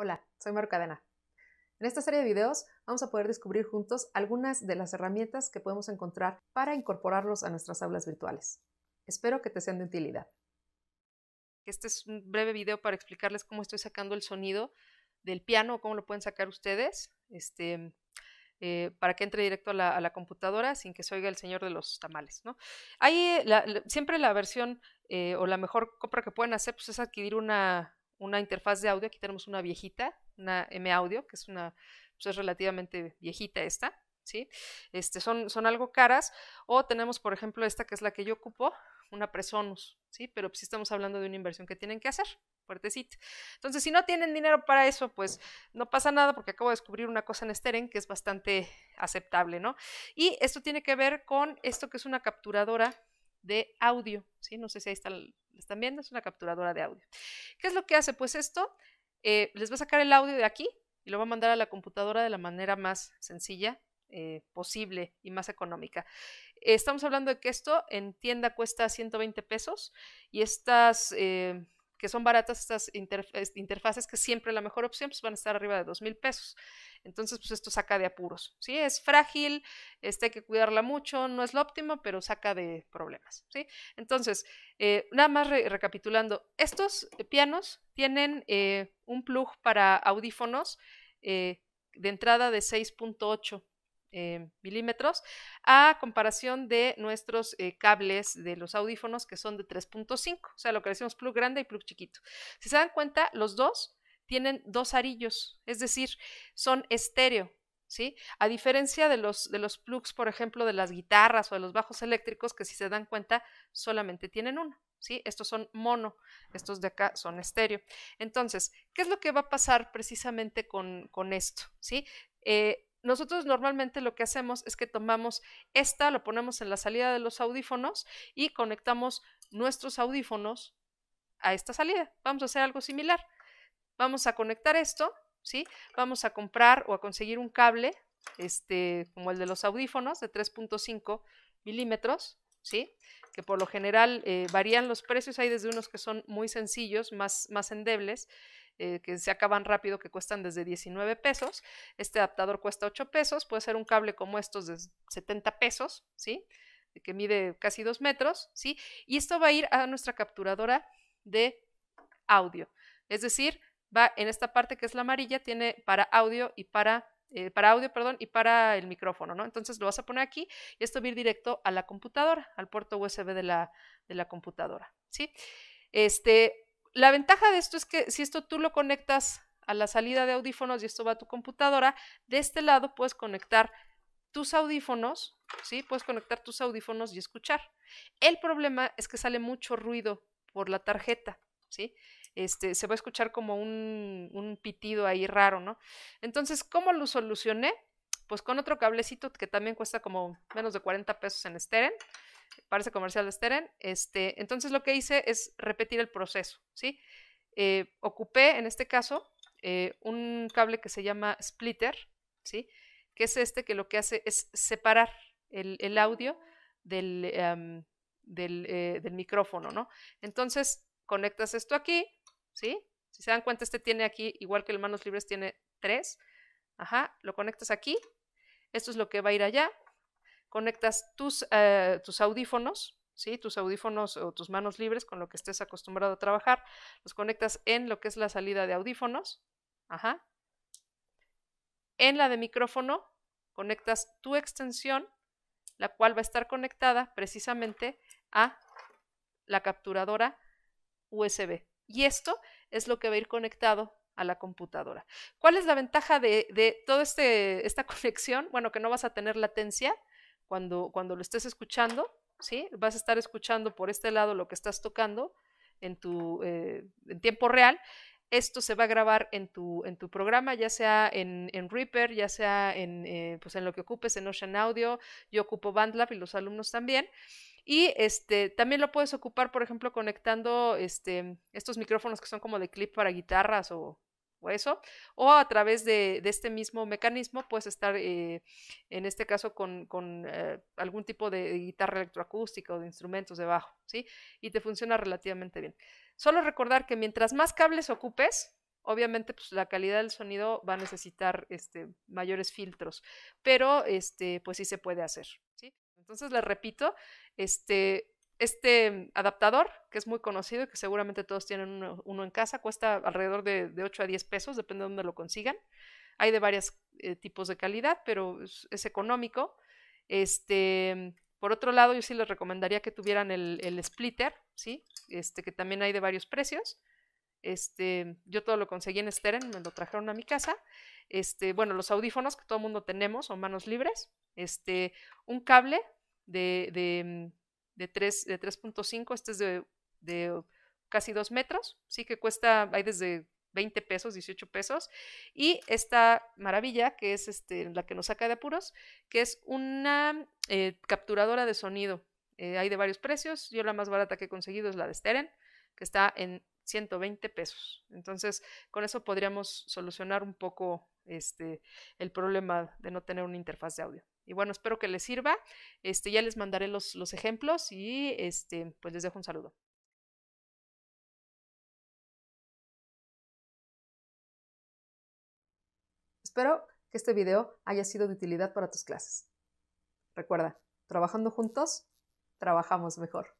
Hola, soy Maru Cadena. En esta serie de videos vamos a poder descubrir juntos algunas de las herramientas que podemos encontrar para incorporarlos a nuestras aulas virtuales. Espero que te sean de utilidad. Este es un breve video para explicarles cómo estoy sacando el sonido del piano, cómo lo pueden sacar ustedes, este, eh, para que entre directo a la, computadora sin que se oiga el señor de los tamales. ¿no? siempre la versión eh, o la mejor compra que pueden hacer pues, es adquirir una, una interfaz de audio. Aquí tenemos una viejita, una M Audio, que es una pues es relativamente viejita esta, ¿sí? Este, son, son algo caras. O tenemos, por ejemplo, esta que es la que yo ocupo, una Presonus, ¿sí? Pero si pues, estamos hablando de una inversión que tienen que hacer, fuertecita. Entonces, si no tienen dinero para eso, pues no pasa nada porque acabo de descubrir una cosa en Steren que es bastante aceptable, ¿no? Y esto tiene que ver con esto que es una capturadora de audio. ¿sí? No sé si ahí están viendo, es una capturadora de audio. ¿Qué es lo que hace? Pues esto eh, les va a sacar el audio de aquí y lo va a mandar a la computadora de la manera más sencilla eh, posible y más económica. estamos hablando de que esto en tienda cuesta 120 pesos y estas eh, que son baratas estas interfaces, que siempre la mejor opción, pues van a estar arriba de dos mil pesos. Entonces, pues esto saca de apuros, ¿sí? Es frágil, este, hay que cuidarla mucho, no es lo óptimo, pero saca de problemas, ¿sí? Entonces, eh, nada más recapitulando, estos pianos tienen eh, un plug para audífonos eh, de entrada de 6.8 eh, milímetros, a comparación de nuestros eh, cables de los audífonos que son de 3.5, o sea, lo que decimos plug grande y plug chiquito. Si se dan cuenta, los dos tienen dos arillos, es decir, son estéreo, ¿Sí? A diferencia de los, de los plugs, por ejemplo, de las guitarras o de los bajos eléctricos, que si se dan cuenta solamente tienen uno, ¿sí? Estos son mono, estos de acá son estéreo. Entonces, ¿qué es lo que va a pasar precisamente con, con esto, ¿sí? Eh, nosotros normalmente lo que hacemos es que tomamos esta, lo ponemos en la salida de los audífonos y conectamos nuestros audífonos a esta salida. Vamos a hacer algo similar. Vamos a conectar esto, ¿sí? Vamos a comprar o a conseguir un cable, este, como el de los audífonos, de 3.5 milímetros, ¿sí? Que por lo general eh, varían los precios, hay desde unos que son muy sencillos, más, más endebles, eh, que se acaban rápido, que cuestan desde 19 pesos. Este adaptador cuesta 8 pesos, puede ser un cable como estos de 70 pesos, ¿sí? Eh, que mide casi 2 metros, ¿sí? Y esto va a ir a nuestra capturadora de audio. Es decir, va en esta parte que es la amarilla, tiene para audio y para eh, para audio, perdón, y para el micrófono, ¿no? Entonces lo vas a poner aquí y esto va a ir directo a la computadora, al puerto USB de la, de la computadora, ¿sí? Este, la ventaja de esto es que si esto tú lo conectas a la salida de audífonos y esto va a tu computadora, de este lado puedes conectar tus audífonos, ¿sí? Puedes conectar tus audífonos y escuchar. El problema es que sale mucho ruido por la tarjeta, ¿sí? Este, se va a escuchar como un, pitido ahí raro, ¿no? Entonces, ¿cómo lo solucioné? Pues con otro cablecito que también cuesta como menos de 40 pesos en Steren parece comercial de Steren. Este, entonces lo que hice es repetir el proceso, ¿sí? Eh, ocupé en este caso eh, un cable que se llama splitter, ¿sí? Que es este que lo que hace es separar el, audio em, eh, del, micrófono, ¿no? Entonces conectas esto aquí, ¿sí? Si se dan cuenta, este tiene aquí, igual que el manos libres, tiene tres. Ajá, lo conectas aquí. Esto es lo que va a ir allá conectas tus, eh, tus audífonos, ¿sí? tus audífonos o tus manos libres con lo que estés acostumbrado a trabajar, los conectas en lo que es la salida de audífonos, ajá. en la de micrófono conectas tu extensión, la cual va a estar conectada precisamente a la capturadora USB. Y esto es lo que va a ir conectado a la computadora. ¿Cuál es la ventaja de, de toda este, esta conexión? Bueno, que no vas a tener latencia, cuando, cuando lo estés escuchando, ¿sí? Vas a estar escuchando por este lado lo que estás tocando en tu eh, en tiempo real. Esto se va a grabar en tu, en tu programa, ya sea en, Reaper, ya sea en, eh, pues en lo que ocupes, en Ocean Audio. Yo ocupo BandLab y los alumnos también. Y este, también lo puedes ocupar, por ejemplo, conectando este, estos micrófonos que son como de clip para guitarras o, o eso, o a través de, este mismo mecanismo puedes estar, eh, en este caso, con, eh, algún tipo de, guitarra electroacústica o de instrumentos de bajo, ¿sí? Y te funciona relativamente bien. Solo recordar que mientras más cables ocupes, obviamente pues, la calidad del sonido va a necesitar este, mayores filtros, pero este, pues sí se puede hacer, ¿sí? Entonces les repito, este, este adaptador, que es muy conocido y que seguramente todos tienen uno, en casa, cuesta alrededor de, 8 a 10 pesos, depende de dónde lo consigan. Hay de varios eh, tipos de calidad, pero es, económico. Este, por otro lado, yo sí les recomendaría que tuvieran el, splitter, ¿sí? este, que también hay de varios precios. Este, yo todo lo conseguí en Steren, me lo trajeron a mi casa. Este, bueno, los audífonos que todo el mundo tenemos, son manos libres. Este, un cable de de 3.5, este es de, casi 2 metros, sí que cuesta, hay desde 20 pesos, 18 pesos, y esta maravilla que es este, la que nos saca de apuros, que es una eh, capturadora de sonido. Eh, hay de varios precios, yo la más barata que he conseguido es la de Steren, que está en 120 pesos. Entonces, con eso podríamos solucionar un poco este, el problema de no tener una interfaz de audio. Y bueno, espero que les sirva. Este, ya les mandaré los, ejemplos y este, pues les dejo un saludo. Espero que este video haya sido de utilidad para tus clases. Recuerda, trabajando juntos, trabajamos mejor.